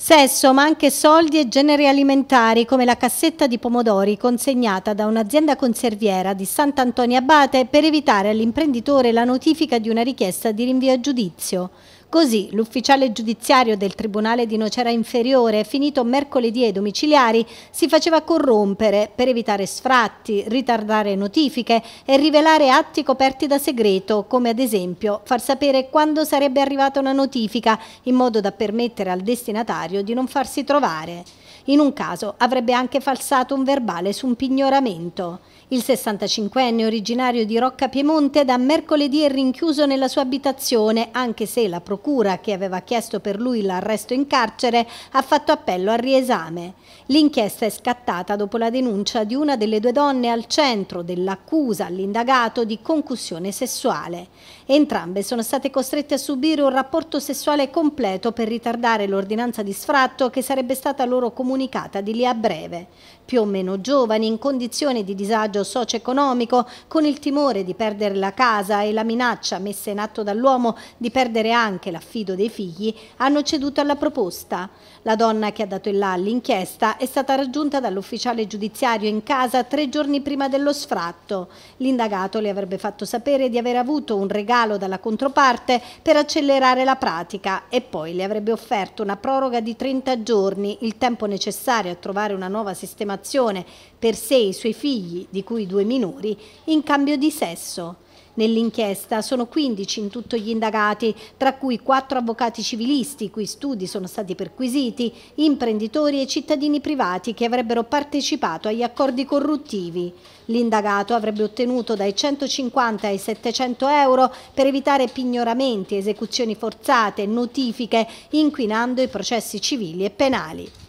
Sesso, ma anche soldi e generi alimentari come la cassetta di pomodori consegnata da un'azienda conserviera di Sant'Antonio Abate per evitare all'imprenditore la notifica di una richiesta di rinvio a giudizio. Così l'ufficiale giudiziario del Tribunale di Nocera Inferiore, finito mercoledì ai domiciliari, si faceva corrompere per evitare sfratti, ritardare notifiche e rivelare atti coperti da segreto, come ad esempio far sapere quando sarebbe arrivata una notifica, in modo da permettere al destinatario di non farsi trovare. In un caso avrebbe anche falsato un verbale su un pignoramento. Il 65enne originario di Rocca Piemonte da mercoledì è rinchiuso nella sua abitazione, anche se la procura che aveva chiesto per lui l'arresto in carcere ha fatto appello al riesame. L'inchiesta è scattata dopo la denuncia di una delle due donne al centro dell'accusa all'indagato di concussione sessuale. Entrambe sono state costrette a subire un rapporto sessuale completo per ritardare l'ordinanza di sfratto che sarebbe stata loro comunicata comunicata di lì a breve. Più o meno giovani, in condizioni di disagio socio-economico, con il timore di perdere la casa e la minaccia messa in atto dall'uomo di perdere anche l'affido dei figli, hanno ceduto alla proposta. La donna che ha dato il là all'inchiesta è stata raggiunta dall'ufficiale giudiziario in casa tre giorni prima dello sfratto. L'indagato le avrebbe fatto sapere di aver avuto un regalo dalla controparte per accelerare la pratica e poi le avrebbe offerto una proroga di 30 giorni, il tempo necessario necessaria a trovare una nuova sistemazione per sé e i suoi figli, di cui due minori, in cambio di sesso. Nell'inchiesta sono 15 in tutto gli indagati, tra cui quattro avvocati civilisti, i cui studi sono stati perquisiti, imprenditori e cittadini privati che avrebbero partecipato agli accordi corruttivi. L'indagato avrebbe ottenuto dai 150 ai 700 euro per evitare pignoramenti, esecuzioni forzate, notifiche, inquinando i processi civili e penali.